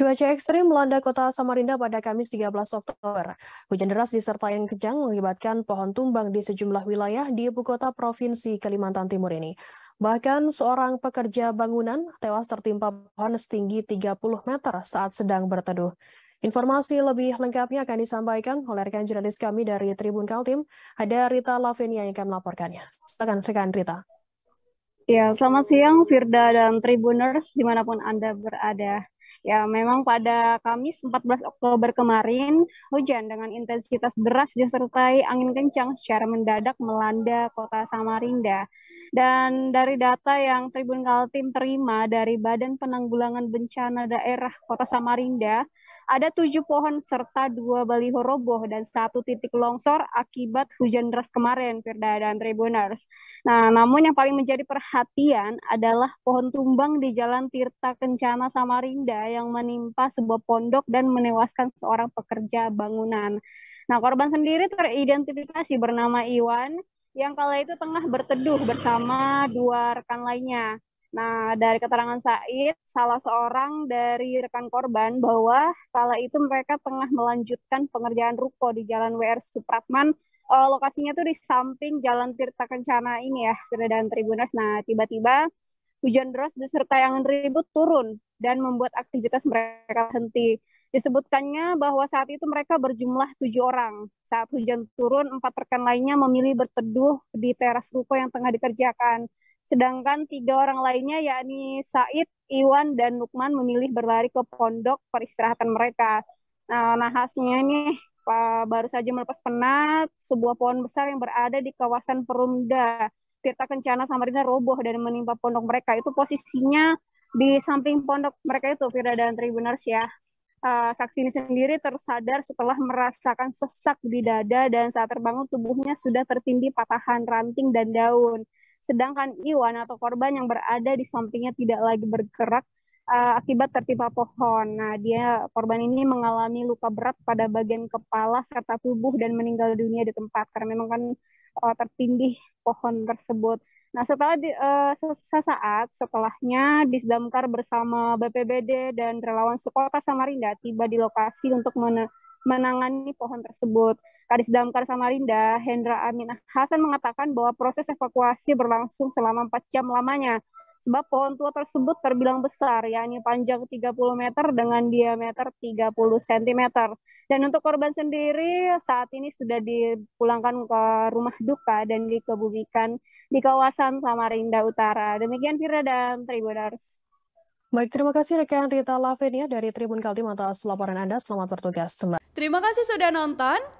Cuaca ekstrim melanda kota Samarinda pada Kamis 13 Oktober. Hujan deras disertai yang kejang mengakibatkan pohon tumbang di sejumlah wilayah di ibu kota Provinsi Kalimantan Timur ini. Bahkan seorang pekerja bangunan tewas tertimpa pohon setinggi 30 meter saat sedang berteduh. Informasi lebih lengkapnya akan disampaikan oleh rekan jurnalis kami dari Tribun Kaltim. Ada Rita Lavinia yang akan melaporkannya. Silakan rekan Rita. Ya, selamat siang Firda dan Tribuners dimanapun Anda berada. Ya, memang pada Kamis 14 Oktober kemarin, hujan dengan intensitas deras disertai angin kencang secara mendadak melanda kota Samarinda. Dan dari data yang Tribun Kaltim terima dari Badan Penanggulangan Bencana Daerah Kota Samarinda, ada tujuh pohon serta dua baliho roboh dan satu titik longsor akibat hujan deras kemarin, Firda dan Tribuners. Nah, namun yang paling menjadi perhatian adalah pohon tumbang di Jalan Tirta Kencana Samarinda yang menimpa sebuah pondok dan menewaskan seorang pekerja bangunan. Nah, korban sendiri teridentifikasi bernama Iwan yang kala itu tengah berteduh bersama dua rekan lainnya. Nah, dari keterangan Said, salah seorang dari rekan korban bahwa kala itu mereka tengah melanjutkan pengerjaan ruko di Jalan WR Supratman. Uh, lokasinya tuh di samping Jalan Tirta Kencana ini ya, keadaan Tribunas. Nah, tiba-tiba hujan deras beserta yang ribut turun dan membuat aktivitas mereka henti. Disebutkannya bahwa saat itu mereka berjumlah tujuh orang. Saat hujan turun, empat rekan lainnya memilih berteduh di teras ruko yang tengah dikerjakan. Sedangkan tiga orang lainnya yakni Said, Iwan, dan Lukman memilih berlari ke pondok peristirahatan mereka. Nah, nahasnya ini baru saja melepas penat sebuah pohon besar yang berada di kawasan Perumda. Tirta Kencana Samarinda roboh dan menimpa pondok mereka. Itu posisinya di samping pondok mereka itu, Firda dan Tribuners ya. Uh, saksi ini sendiri tersadar setelah merasakan sesak di dada dan saat terbangun tubuhnya sudah tertindih patahan ranting dan daun sedangkan Iwan atau korban yang berada di sampingnya tidak lagi bergerak uh, akibat tertimpa pohon. Nah, dia korban ini mengalami luka berat pada bagian kepala serta tubuh dan meninggal dunia di tempat karena memang kan uh, tertindih pohon tersebut. Nah, setelah di, uh, sesaat setelahnya Disdamkar bersama BPBD dan relawan sekota Samarinda tiba di lokasi untuk men menangani pohon tersebut. Kadis Damkar Samarinda, Hendra Amin Hasan mengatakan bahwa proses evakuasi berlangsung selama 4 jam lamanya. Sebab pohon tua tersebut terbilang besar, yakni panjang 30 meter dengan diameter 30 cm. Dan untuk korban sendiri saat ini sudah dipulangkan ke rumah duka dan dikebumikan di kawasan Samarinda Utara. Demikian Firda dan Tribunars. Baik, terima kasih rekan Rita Lavenia dari Tribun Kaltim atas laporan Anda. Selamat bertugas Terima kasih sudah nonton.